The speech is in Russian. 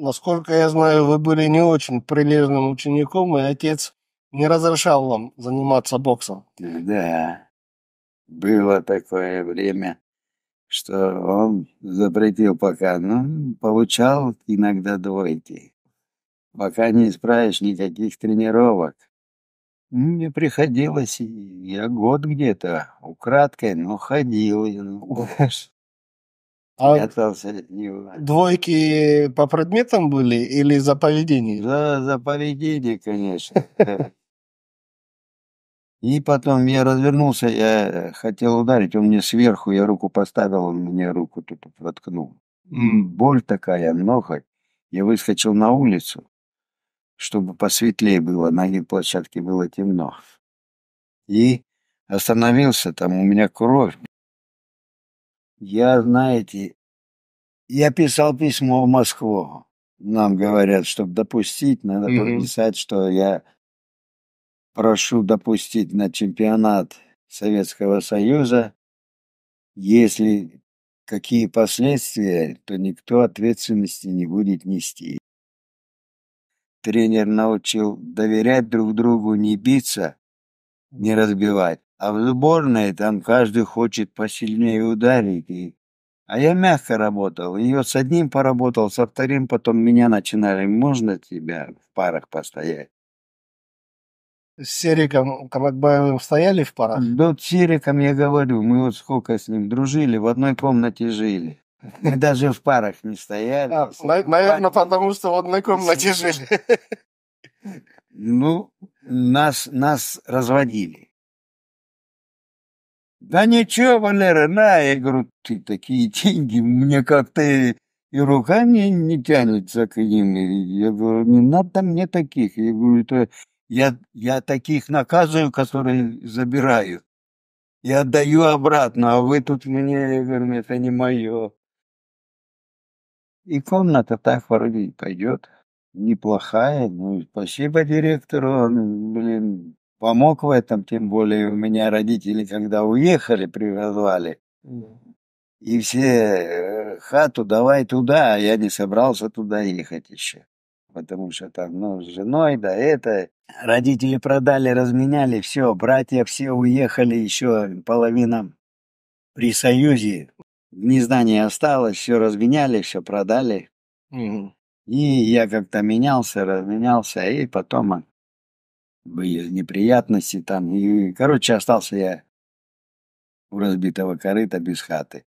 Насколько я знаю, вы были не очень прилежным учеником, и отец не разрешал вам заниматься боксом. Да, было такое время, что он запретил пока, но получал иногда двойки. Пока не исправишь никаких тренировок. Мне приходилось, я год где-то, украдкой, но ходил. Ну, а прятался от него. Двойки по предметам были или за поведение? За, за поведение, конечно. И потом я развернулся, я хотел ударить, он мне сверху, я руку поставил, он мне руку тут воткнул. Боль такая, много. Я выскочил на улицу, чтобы посветлее было, на площадке было темно. И остановился, там у меня кровь я, знаете, я писал письмо в Москву. Нам говорят, чтобы допустить, надо mm-hmm. прописать, что я прошу допустить на чемпионат Советского Союза. Если какие последствия, то никто ответственности не будет нести. Тренер научил доверять друг другу, не биться, не разбивать. А в сборной там каждый хочет посильнее ударить. И... А я мягко работал. и Ее с одним поработал, со вторым потом меня начинали. Можно тебя в парах постоять? С Сериком Каракбаевым стояли в парах? Да, с Сериком я говорю, мы вот сколько с ним дружили, в одной комнате жили. Даже в парах не стояли. А, наверное, потому что в одной комнате жили. Ну, нас, нас разводили. Да ничего, Валера, на, я говорю, ты такие деньги, мне как-то и рука не, не тянется к ним. Я говорю, не надо мне таких. Я говорю, это я, я таких наказываю, которые забираю. Я отдаю обратно, а вы тут мне, я говорю, это не мое. И комната так вроде пойдет неплохая. Ну, спасибо директору, он, блин, помог в этом. Тем более у меня родители, когда уехали, привозвали. И все э, хату давай туда, а я не собрался туда ехать еще. Потому что там, ну, с женой, да это. Родители продали, разменяли, все, братья все уехали, еще половина при Союзе. Гнезда не осталось, все разменяли, все продали. Угу. И я как-то менялся, разменялся, и потом были неприятности там. И, короче, остался я у разбитого корыта без хаты.